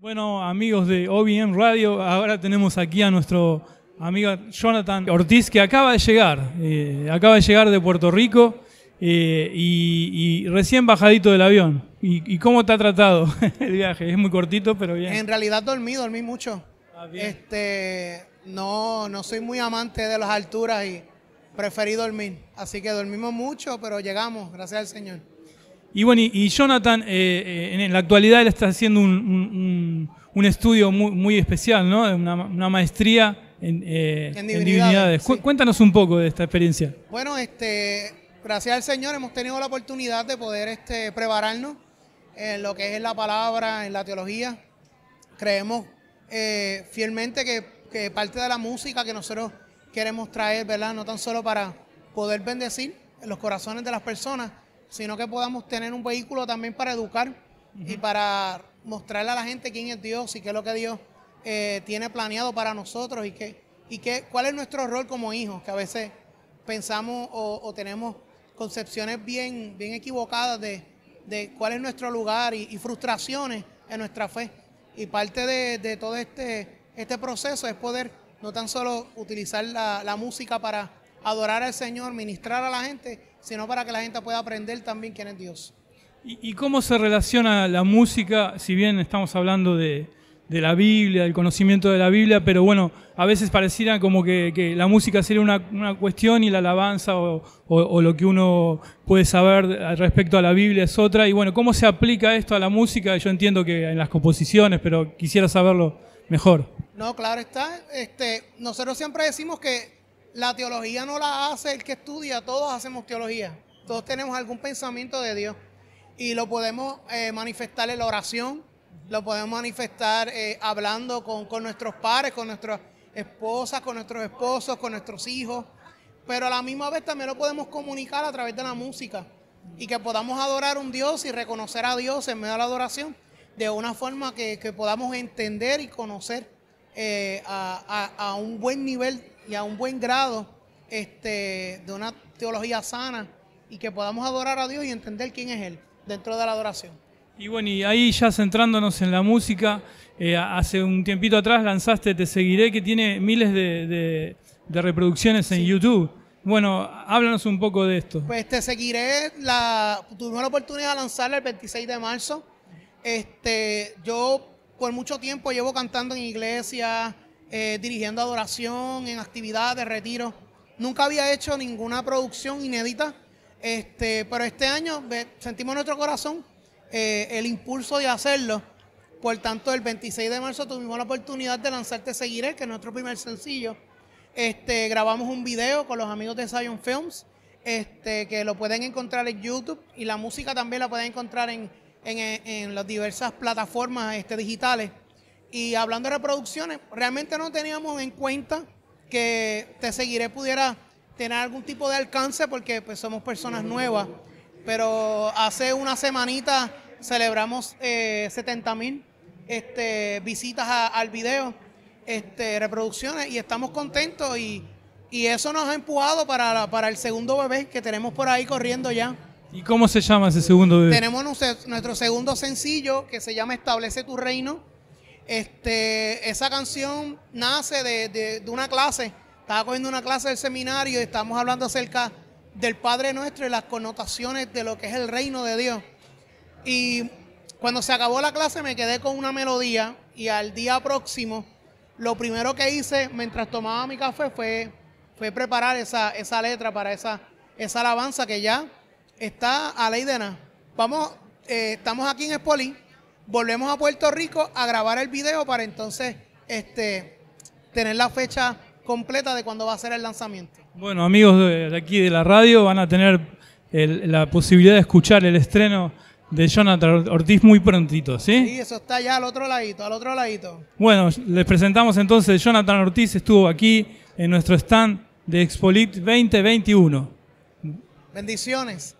Bueno, amigos de OBM Radio, ahora tenemos aquí a nuestro amigo Jonathan Ortiz, que acaba de llegar, eh, acaba de llegar de Puerto Rico eh, y, recién bajadito del avión. ¿Y, cómo te ha tratado el viaje? Es muy cortito, pero bien. En realidad dormí, dormí mucho. Ah, este, no, no soy muy amante de las alturas y preferí dormir. Así que dormimos mucho, pero llegamos, gracias al Señor. Y bueno, y, Jonathan, eh, eh, en la actualidad él está haciendo un, un, estudio muy, muy, especial, ¿no? Una, maestría en, eh, divinidades. Cuéntanos un poco de esta experiencia. Bueno, este, gracias al Señor hemos tenido la oportunidad de poder este, prepararnos en lo que es la palabra, en la teología. Creemos fielmente que, que parte de la música que nosotros queremos traer, ¿verdad? No tan solo para poder bendecir los corazones de las personas, sino que podamos tener un vehículo también para educar y para mostrarle a la gente quién es Dios y qué es lo que Dios eh, tiene planeado para nosotros y, qué, y cuál es nuestro rol como hijos, que a veces pensamos o, tenemos concepciones bien, bien equivocadas de, cuál es nuestro lugar y, frustraciones en nuestra fe. Y parte de, todo este, este proceso es poder no tan solo utilizar la, la música para adorar al Señor, ministrar a la gente, sino para que la gente pueda aprender también quién es Dios. ¿Y, cómo se relaciona la música, si bien estamos hablando de, de, la Biblia, del conocimiento de la Biblia, pero bueno, a veces pareciera como que, que la música sería una, una, cuestión y la alabanza o, o, lo que uno puede saber respecto a la Biblia es otra. Y bueno, ¿cómo se aplica esto a la música? Yo entiendo que en las composiciones, pero quisiera saberlo mejor. No, claro está. Este, nosotros siempre decimos que la teología no la hace el que estudia, todos hacemos teología, todos tenemos algún pensamiento de Dios y lo podemos eh, manifestar en la oración, lo podemos manifestar eh, hablando con, nuestros padres, con nuestras esposas, con nuestros esposos, con nuestros hijos, pero a la misma vez también lo podemos comunicar a través de la música y que podamos adorar a un Dios y reconocer a Dios en medio de la adoración de una forma que, podamos entender y conocer eh, a, a un buen nivel y a un buen grado este, de una teología sana y que podamos adorar a Dios y entender quién es Él dentro de la adoración. Y bueno, y ahí ya centrándonos en la música, eh, hace un tiempito atrás lanzaste Te Seguiré, que tiene miles de, reproducciones en YouTube. Bueno, háblanos un poco de esto. Pues Te Seguiré, la, tuvimos la oportunidad de lanzarla el 26 de marzo. Este, yo por mucho tiempo llevo cantando en iglesias, eh, dirigiendo adoración, en actividades, retiro. Nunca había hecho ninguna producción inédita, este, pero este año sentimos en nuestro corazón eh, el impulso de hacerlo. Por tanto, el 26 de marzo tuvimos la oportunidad de lanzarte Seguiré, que es nuestro primer sencillo. Este, grabamos un video con los amigos de Zion Films, este, que lo pueden encontrar en YouTube y la música también la pueden encontrar en, las diversas plataformas este, digitales. Y hablando de reproducciones, realmente no teníamos en cuenta que Te Seguiré pudiera tener algún tipo de alcance porque pues, somos personas nuevas. Pero hace una semanita celebramos 70 eh, mil este, visitas al video, este, reproducciones y estamos contentos y, eso nos ha empujado para, para el segundo bebé que tenemos por ahí corriendo ya. ¿Y cómo se llama ese segundo bebé? Tenemos nuestro segundo sencillo que se llama Establece tu Reino este, esa canción nace de, una clase. Estaba cogiendo una clase del seminario y estamos hablando acerca del Padre Nuestro y las connotaciones de lo que es el reino de Dios. Y cuando se acabó la clase me quedé con una melodía y al día próximo lo primero que hice mientras tomaba mi café fue, fue preparar esa, esa letra para esa, esa alabanza que ya está a la de Vamos, eh, estamos aquí en Espolín volvemos a Puerto Rico a grabar el video para entonces este, tener la fecha completa de cuando va a ser el lanzamiento. Bueno, amigos de aquí de la radio van a tener la posibilidad de escuchar el estreno de Jonathan Ortiz muy prontito, ¿sí? Sí, eso está ya al otro ladito, al otro ladito. Bueno, les presentamos entonces, Jonathan Ortiz estuvo aquí en nuestro stand de Expolit 2021. Bendiciones.